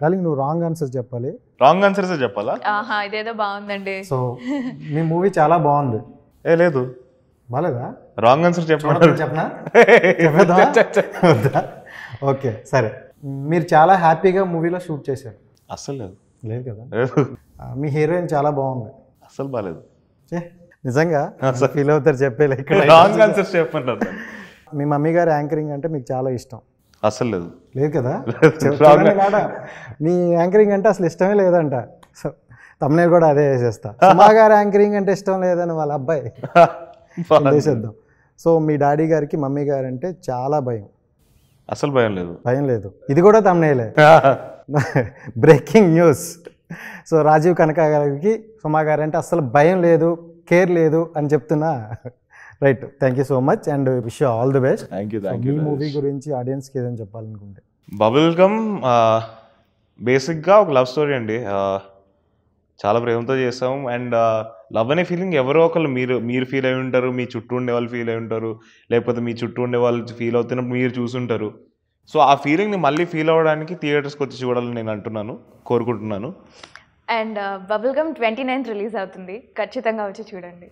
కానీ నువ్వు wrong answers చెప్పాలి రాంగ్ ఆన్సర్స్ చెప్పాలా ఆహా ఇదేదో బాగుందండి సో మీ మూవీ చాలా బాగుంది ఏ లేదు బాలేదా రాంగ్ ఆన్సర్ చెప్పండి చెప్పనా ఓకే సరే మీరు చాలా హ్యాపీగా మూవీలో షూట్ చేశారు అస్సలు లేదు లేదు కదా మీ హీరోయిన్ చాలా బాగుంది అస్సలు బాగాలేదు నిజంగా ఫీల్ అవుతారు చెప్పేలా ఇక్కడ రాంగ్ ఆన్సర్స్ చెప్పండి మీ మమ్మీ గారు యాంకరింగ్ అంటే మీకు చాలా ఇష్టం అసలు లేదు లేదు కదా మీ యాంకరింగ్ అంటే అసలు ఇష్టమే లేదంట సో తమ్నే కూడా అదే చేసేస్తా గారు యాంకరింగ్ అంటే ఇష్టం లేదని వాళ్ళ అబ్బాయి చేసేద్దాం సో మీ డాడీ గారికి మమ్మీ గారు అంటే చాలా భయం అసలు భయం లేదు భయం లేదు ఇది కూడా తమ్నేలే breaking news so Rajiv Kanaka గారికి సుమా గారు అంటే అసలు భయం లేదు కేర్ లేదు అని చెప్తున్నా right thank you so much and wish all the best thank you thank you movie గురించి కి ఏదైనా చెప్పాలనుకుంటే బబుల్ గమ్ బేసిక్గా ఒక లవ్ స్టోరీ అండి uh, చాలా ప్రేమతో చేస్తాం అండ్ లవ్ అనే ఫీలింగ్ ఎవరో ఒకళ్ళు మీరు మీరు ఫీల్ అయి ఉంటారు మీ చుట్టూ ఉండే వాళ్ళు ఫీల్ అయి ఉంటారు లేకపోతే మీ చుట్టూ ఉండే వాళ్ళు ఫీల్ అవుతున్నప్పుడు మీరు చూసుంటారు సో ఆ ఫీలింగ్ని మళ్ళీ ఫీల్ అవ్వడానికి థియేటర్స్కి వచ్చి చూడాలని నేను అంటున్నాను కోరుకుంటున్నాను and Bubblegum twenty ninth release అవుతుంది ఖచ్చితంగా వచ్చి చూడండి